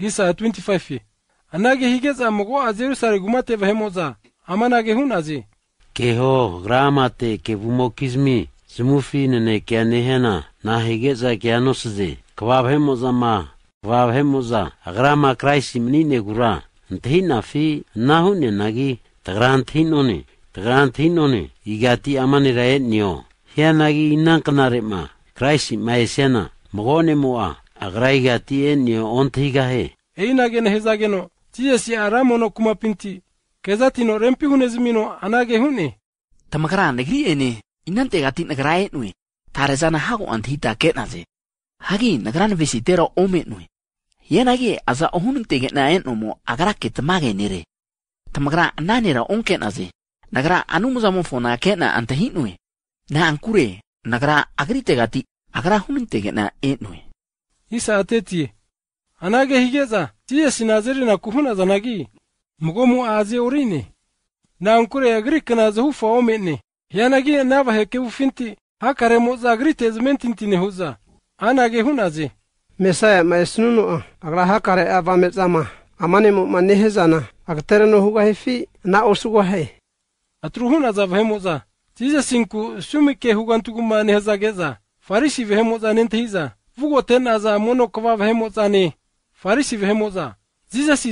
hisa 25 anage hige za mogo a jerusare guma te vahe moza ama nage hun aze ke ho grama te ke bumo kizmi sumufi ne ke ne na hige ke ano kwa vahe moza ma kwa vahe moza grama kraisi mni ne gura nthi na fi na hu nagi tagran thi no tagran thi no igati ama rae nio hia nagi inankanare ma kraisi mai sena mogo ne moa agraiga ti e nio onthiga he einageno hezageno ti esi aramono kuma pinti kezatino rempihune zimino anage hun'e tamakara nagiri ene inantega ti nagarae nue tarezana hago anthita ke'naze hagi nagaran visitero ome nue yenagi aza ohunun tege'nae nomo agara ketamage nere tamagara ananera onke'naze nagara anumuzamofona ke'na antahi nue na ankure nagara agritega ti agara hunun tege'na e nue isa atetiye anage higeza tiye sinazeri na kuhuna zanagi mugomu aziye urine grik na zuhufa omene yanagi nava heke ufinti hakare moza agritezmentintine huza anage hunaze mesaya maesnunu a agra hakare ava mezama amane mo manehezana agtereno huga hefi na osugo he atruhunaza vahemoza tize sinku sumike hugantugumanehezageza farisi vehemoza nentehiza vugotenaaza monokova ne farisi vihemotsa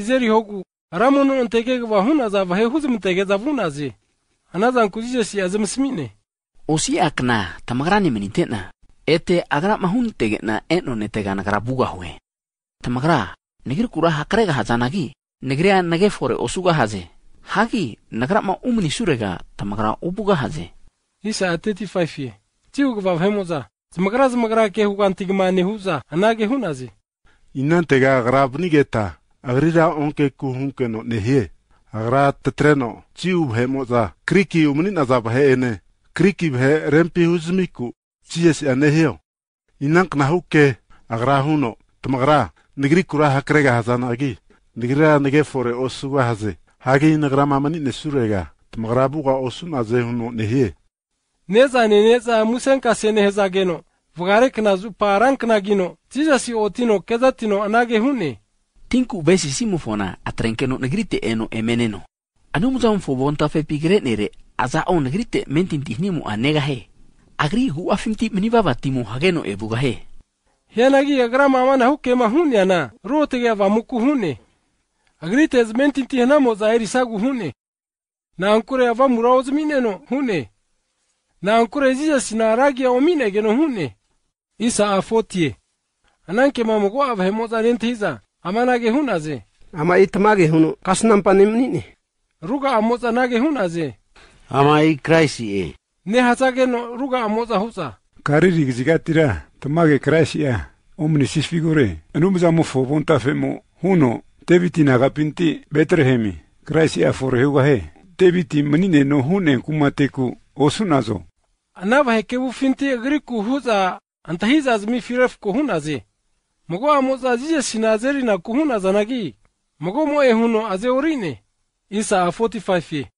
zeri hoku aramono ontekeke vahunaza vahehuzi mutekeza vunaze anaza nkuzizesi osi akna tamagrani menitena ete agra mahun na eno netegana buga bugahwe tamagra negir kura hakrega hazanagi negria nage fore osuga haze hagi nagra ma umni surega tamagra ubuga haze isa ateti faifie tiugva vhemoza ze magra ze magra ke hu kan tig ma ne hu za ana ge hu na ze inan te ga grab ni ge ta agri ra on ke ku hu ke no ne he agra te treno ci u he mo za kriki u mni na za ba he ne kriki be rempi hu zmi ku ci es ya ne he inan kna hu ke agra hu no te magra ngri ku ra ha kre ga za na gi ngri ra ne ge fore o su ga ha ze ha ge ngra ma mani ne su re ga te magra bu ga o su na ze hu no ne he nezaneneza geno hezageno vgarekna zu paranknagino tizasi otino kezatino hu'ne tinku besi simufona atrenkeno eno emeneno pigre nere aza aza'on negrite anega he agri hu'afimti timu hageno ebugahe hianagi agra mamana kema hune ana va muku hune agrite ezmentintihnamo sagu hune na ankure zmineno hune naankurezize ya omin egeno hune isa afotiye ananke mamugo avhemoxanentiza amanage hun aze ama itmage hunu kasnampanimnine ruga amoxanage hun aze ama kraisi e ne no ruga amoxa huxa karirigzigatira tmage kraisia e. omnisisfigure enumzamo fobontafemo huno nagapinti betlehemi kraisi e aforeugahe teviti mnine no hune kumateku osunazo anaba hekebu finti agiri kuhuza antahizazimi firef kuhunaze mogo amozaziye sinazeri na kuhunazanagi mogo mo ehuno aze orine isa 45 ye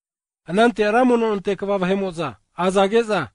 anante aramono onte kavavahemoza azageza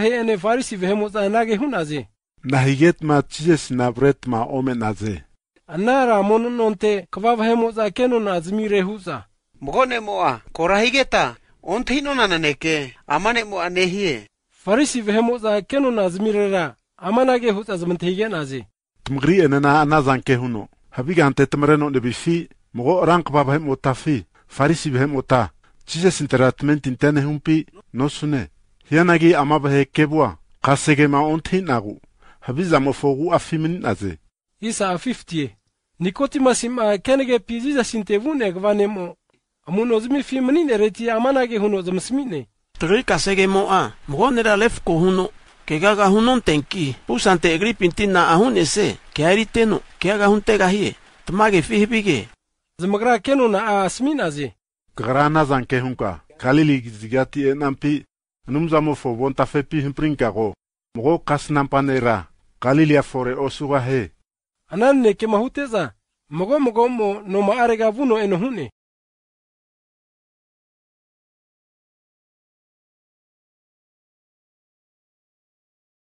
he ene farisi vehemoza anage hunaze nahiget ma chijes sinabret ma omenaze ana ramonon onte kavavahemoza kenon azmi rehuza mogone moa korahigeta onthinonanane ke amane mo anehie farisi vehemo za keno nazimirera amanage hutz azmantige nazi tmgri enena anazan kehuno habigante tmreno nebifi mogo rankba bahem otafi farisi bahem ota chise sinteratment intene humpi no sune hianagi ama vahe kebwa kasegema onthin agu habizamo fogu afiminin aze isa afiftie nikotimasim a kenege piziza sintevun egvanemo amuno zimi fi mnine reti amanage huno zimsmine trui kasege mo a mgonera lefko huno kekaga hunon tenki pusante egripintina ahunese keariteno keaga huntegahie tmage fihbige zmagra keno na asminaze grana zanke hunka kalili zigati enampi numzamo fo bonta fepi himprinkago mogo kasnampanera fore afore osuga he anan ne ke mahuteza mogo mogo mo no maarega vuno enohune